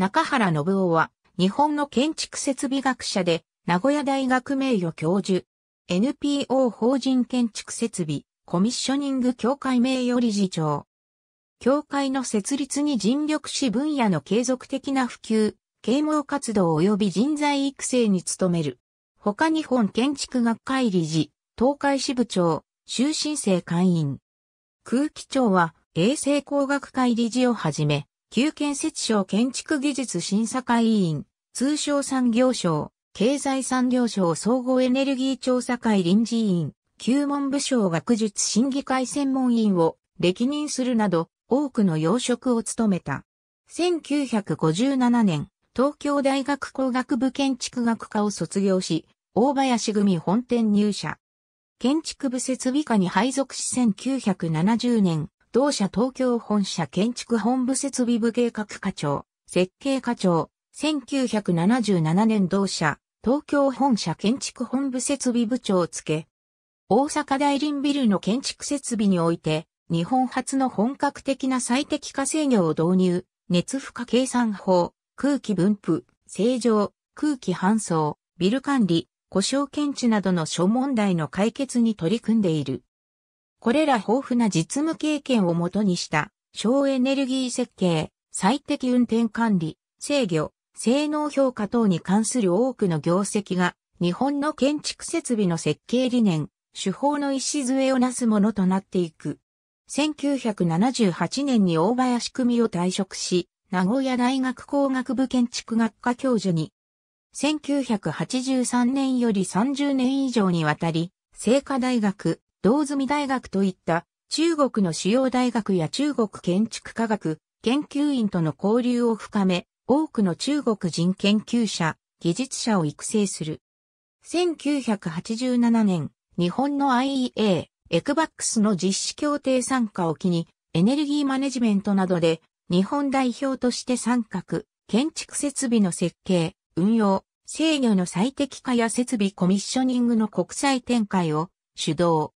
中原信夫は、日本の建築設備学者で、名古屋大学名誉教授、NPO 法人建築設備、コミッショニング協会名誉理事長。協会の設立に尽力し分野の継続的な普及、啓蒙活動及び人材育成に努める。他日本建築学会理事、東海支部長、終身生会員。空気庁は、衛生工学会理事をはじめ、旧建設省建築技術審査会委員、通商産業省、経済産業省総合エネルギー調査会臨時委員、旧文部省学術審議会専門委員を歴任するなど、多くの要職を務めた。1957年、東京大学工学部建築学科を卒業し、大林組本店入社。建築部設備課に配属し1970年、同社東京本社建築本部設備部計画課長、設計課長、1977年同社、東京本社建築本部設備部長をつけ、大阪大林ビルの建築設備において、日本初の本格的な最適化制御を導入、熱負荷計算法、空気分布、正常、空気搬送、ビル管理、故障検知などの諸問題の解決に取り組んでいる。これら豊富な実務経験をもとにした省エネルギー設計、最適運転管理、制御、性能評価等に関する多くの業績が日本の建築設備の設計理念、手法の礎をなすものとなっていく。1978年に大林組を退職し、名古屋大学工学部建築学科教授に、1983年より30年以上にわたり、聖火大学、道積大学といった中国の主要大学や中国建築科学研究院との交流を深め、多くの中国人研究者、技術者を育成する。1987年、日本の IEA、エクバックスの実施協定参加を機に、エネルギーマネジメントなどで、日本代表として参画、建築設備の設計、運用、制御の最適化や設備コミッショニングの国際展開を主導。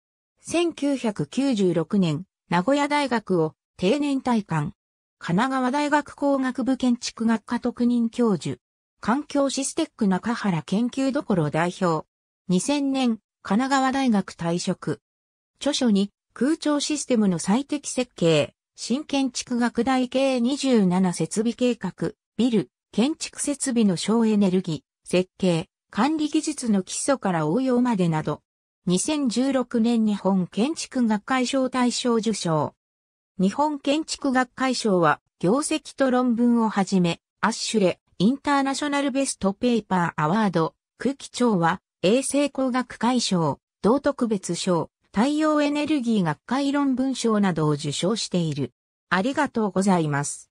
1996年、名古屋大学を定年退官。神奈川大学工学部建築学科特任教授。環境システック中原研究所代表。2000年、神奈川大学退職。著書に、空調システムの最適設計、新建築学大計27設備計画、ビル、建築設備の省エネルギー、設計、管理技術の基礎から応用までなど、2016年日本建築学会賞大賞受賞。日本建築学会賞は、業績と論文をはじめ、アッシュレ、インターナショナルベストペーパーアワード、空気庁は、衛生工学会賞、道特別賞、太陽エネルギー学会論文賞などを受賞している。ありがとうございます。